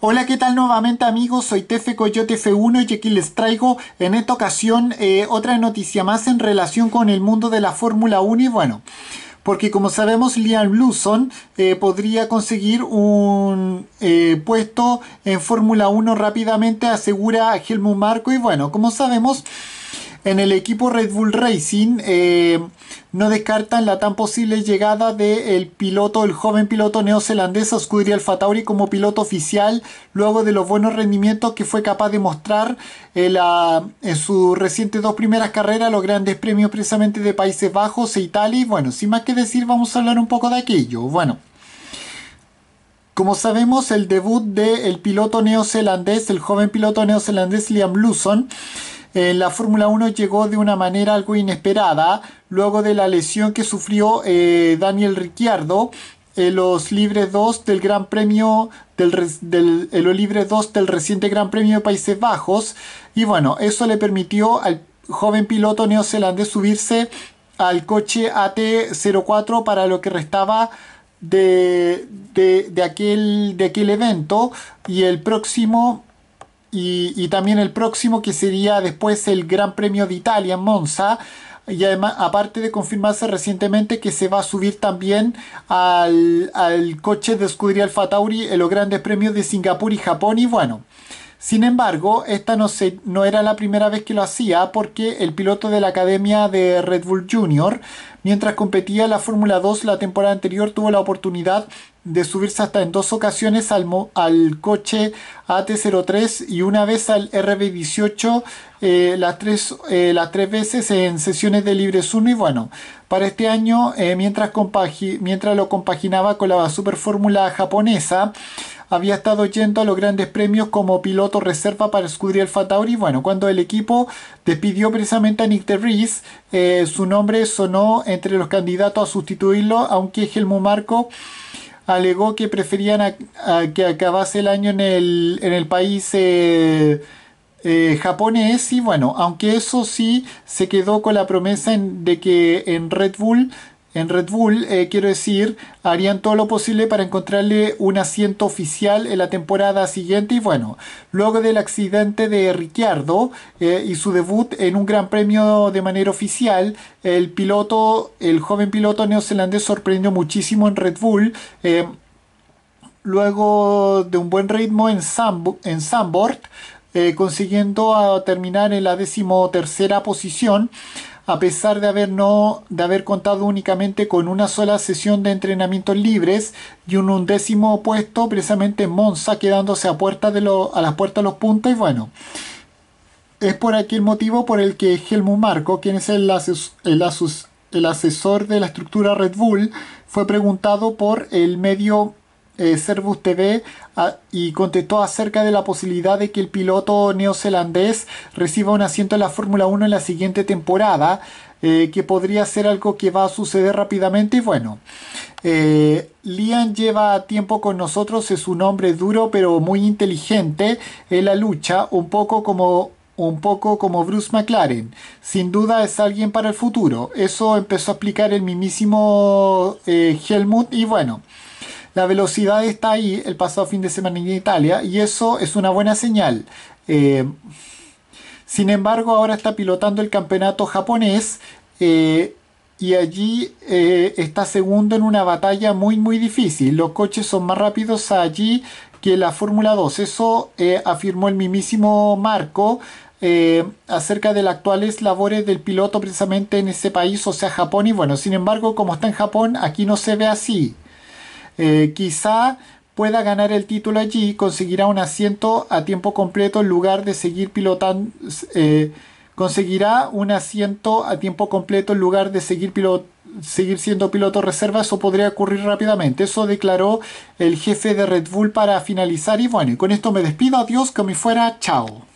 Hola, ¿qué tal nuevamente amigos? Soy Tefe Coyote F1 y aquí les traigo en esta ocasión eh, otra noticia más en relación con el mundo de la Fórmula 1 y bueno, porque como sabemos Liam Lawson eh, podría conseguir un eh, puesto en Fórmula 1 rápidamente, asegura Helmut Marco y bueno, como sabemos... En el equipo Red Bull Racing eh, no descartan la tan posible llegada del piloto, el joven piloto neozelandés Oscudri Alfatauri como piloto oficial luego de los buenos rendimientos que fue capaz de mostrar en, sus recientes dos primeras carreras, los grandes premios precisamente de Países Bajos e Italia. Y bueno, sin más que decir, vamos a hablar un poco de aquello. Bueno. Como sabemos, el debut del piloto neozelandés, el joven piloto neozelandés Liam Lawson, en eh, la Fórmula 1 llegó de una manera algo inesperada, luego de la lesión que sufrió eh, Daniel Ricciardo en eh, los libres 2 del Gran Premio del, del reciente Gran Premio de Países Bajos y bueno, eso le permitió al joven piloto neozelandés subirse al coche AT04 para lo que restaba de, aquel, de aquel evento y el próximo y, también el próximo que sería después el Gran Premio de Italia en Monza. Y además, aparte de confirmarse recientemente que se va a subir también al, al coche de escudería Alfa Tauri en los grandes premios de Singapur y Japón. Y bueno, sin embargo, esta no, era la primera vez que lo hacía porque el piloto de la academia de Red Bull Junior, mientras competía la Fórmula 2 la temporada anterior, tuvo la oportunidad de subirse hasta en dos ocasiones al, coche AT03 y una vez al RB18 eh, las, tres, eh, tres veces en sesiones de Libres 1 y bueno, para este año, eh, mientras, mientras lo compaginaba con la Super Fórmula japonesa, había estado yendo a los grandes premios como piloto reserva para Scuderia Fatauri. Bueno, cuando el equipo despidió precisamente a Nick de eh, su nombre sonó entre los candidatos a sustituirlo, aunque Helmut Marco alegó que preferían que acabase el año en el, país. Eh, eh, japonés y bueno, aunque eso sí se quedó con la promesa de que en Red Bull en Red Bull, eh, quiero decir, harían todo lo posible para encontrarle un asiento oficial en la temporada siguiente. Y bueno, luego del accidente de Ricciardo eh, y su debut en un gran premio de manera oficial, el piloto, el joven piloto neozelandés sorprendió muchísimo en Red Bull. Eh, luego de un buen ritmo en, en Sambord, consiguiendo terminar en la decimotercera posición a pesar de haber, no, de haber contado únicamente con una sola sesión de entrenamientos libres y un undécimo puesto precisamente en Monza, quedándose a, puerta de las puertas de los puntos. Y bueno, es por aquí el motivo por el que Helmut Marco, quien es el, el asesor de la estructura Red Bull, fue preguntado por el medio eh, Servus TV ah, y contestó acerca de la posibilidad de que el piloto neozelandés reciba un asiento en la Fórmula 1 en la siguiente temporada, eh, que podría ser algo que va a suceder rápidamente. Y bueno, eh, Lian lleva tiempo con nosotros, es un hombre duro pero muy inteligente en la lucha, un poco como un poco como Bruce McLaren. Sin duda es alguien para el futuro. Eso empezó a explicar el mismísimo eh, Helmut y bueno. La velocidad está ahí el pasado fin de semana en Italia y eso es una buena señal. Eh, sin embargo, ahora está pilotando el campeonato japonés eh, y allí eh, está segundo en una batalla muy muy difícil. Los coches son más rápidos allí que la Fórmula 2. Eso afirmó el mismísimo Marco. acerca de las actuales labores del piloto precisamente en ese país, o sea Japón, y bueno, sin embargo, como está en Japón, aquí no se ve así. Eh, quizá pueda ganar el título allí, conseguirá un asiento a tiempo completo en lugar de seguir pilotando. Eh, conseguirá un asiento a tiempo completo en lugar de seguir, seguir siendo piloto reserva, eso podría ocurrir rápidamente. Eso declaró el jefe de Red Bull para finalizar. Y bueno, y con esto me despido. Adiós, que me fuera. Chao.